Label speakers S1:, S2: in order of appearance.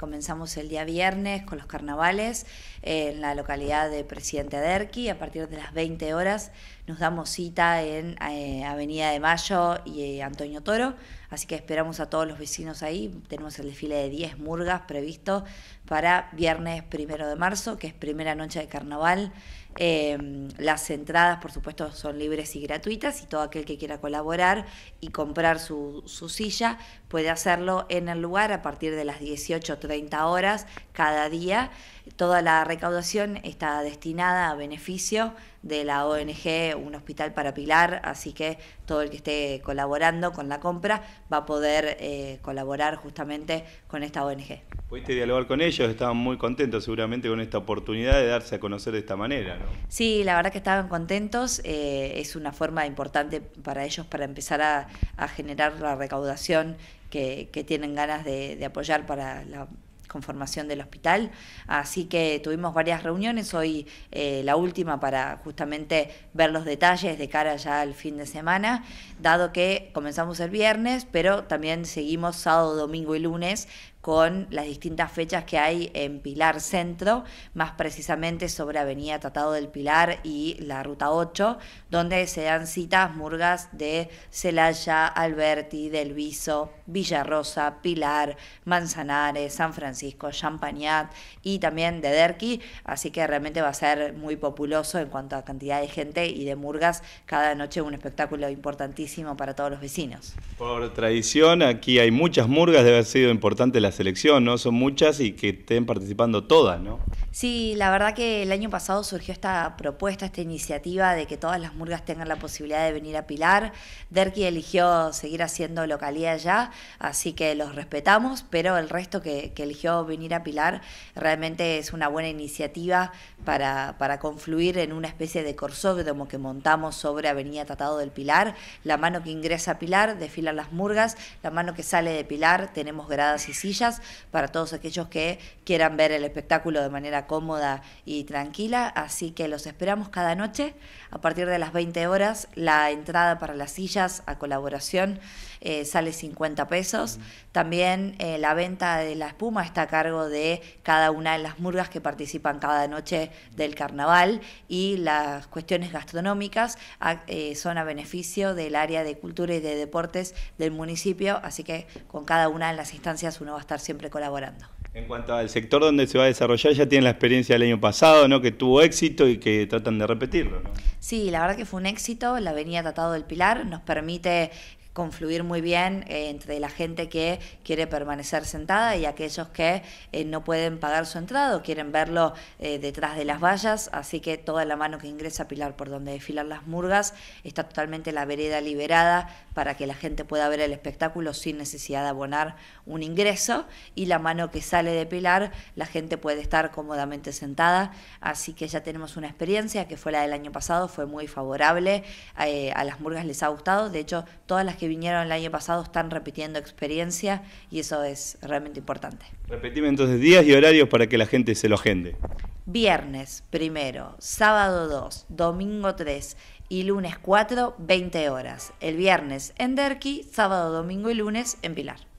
S1: comenzamos el día viernes con los carnavales eh, en la localidad de Presidente Aderqui. A partir de las 20 horas nos damos cita en eh, Avenida de Mayo y eh, Antonio Toro. Así que esperamos a todos los vecinos ahí. Tenemos el desfile de 10 murgas previsto para viernes primero de marzo, que es primera noche de carnaval. Em, las entradas, por supuesto, son libres y gratuitas y todo aquel que quiera colaborar y comprar su, silla puede hacerlo en el lugar a partir de las 18.30 horas cada día. Toda la recaudación está destinada a beneficio de la ONG Un Hospital para Pilar, así que todo el que esté colaborando con la compra va a poder eh, colaborar justamente con esta ONG.
S2: Pudiste dialogar con ellos, estaban muy contentos seguramente con esta oportunidad de darse a conocer de esta manera, ¿no?
S1: Sí, la verdad que estaban contentos, eh, es una forma importante para ellos para empezar a, generar la recaudación que, tienen ganas de, apoyar para la conformación del hospital. Así que tuvimos varias reuniones, hoy eh, la última para justamente ver los detalles de cara ya al fin de semana, dado que comenzamos el viernes, pero también seguimos sábado, domingo y lunes con las distintas fechas que hay en Pilar Centro, más precisamente sobre Avenida Tratado del Pilar y la Ruta 8, donde se dan citas murgas de Celaya, Alberti, Del Viso, Rosa, Pilar, Manzanares, San Francisco, Champagnat y también de Derqui, así que realmente va a ser muy populoso en cuanto a cantidad de gente y de murgas, cada noche un espectáculo importantísimo para todos los vecinos.
S2: Por tradición, aquí hay muchas murgas, debe haber sido importante la selección, ¿no? Son muchas y que estén participando todas, ¿no?
S1: Sí, la verdad que el año pasado surgió esta propuesta, esta iniciativa de que todas las murgas tengan la posibilidad de venir a Pilar. Derki eligió seguir haciendo localidad ya, así que los respetamos, pero el resto que, eligió venir a Pilar realmente es una buena iniciativa para, para confluir en una especie de corsódromo que montamos sobre Avenida Tratado del Pilar. La mano que ingresa a Pilar desfilan las murgas, la mano que sale de Pilar tenemos gradas y sillas para todos aquellos que quieran ver el espectáculo de manera cómoda y tranquila. Así que los esperamos cada noche a partir de las 20 horas. La entrada para las sillas a colaboración eh, sale 50 pesos. También eh, la venta de la espuma está a cargo de cada una de las murgas que participan cada noche del carnaval y las cuestiones gastronómicas eh, son a beneficio del área de cultura y de deportes del municipio. Así que con cada una de las instancias uno va a estar estar siempre colaborando.
S2: En cuanto al sector donde se va a desarrollar, ya tienen la experiencia del año pasado, ¿no? Que tuvo éxito y que tratan de repetirlo,
S1: Sí, la verdad que fue un éxito. La Avenida Tatado del Pilar nos permite confluir muy bien eh, entre la gente que quiere permanecer sentada y aquellos que eh, no pueden pagar su entrada o quieren verlo eh, detrás de las vallas. Así que toda la mano que ingresa a Pilar por donde desfilan las murgas está totalmente la vereda liberada para que la gente pueda ver el espectáculo sin necesidad de abonar un ingreso. Y la mano que sale de Pilar, la gente puede estar cómodamente sentada. Así que ya tenemos una experiencia que fue la del año pasado, fue muy favorable. a las murgas les ha gustado. De hecho, todas las que vinieron el año pasado están repitiendo experiencia y eso es realmente importante.
S2: Repetime entonces días y horarios para que la gente se lo agende.
S1: Viernes primero, sábado 2, domingo 3 y lunes 4, 20 horas. El viernes en Derqui, sábado, domingo y lunes en Pilar.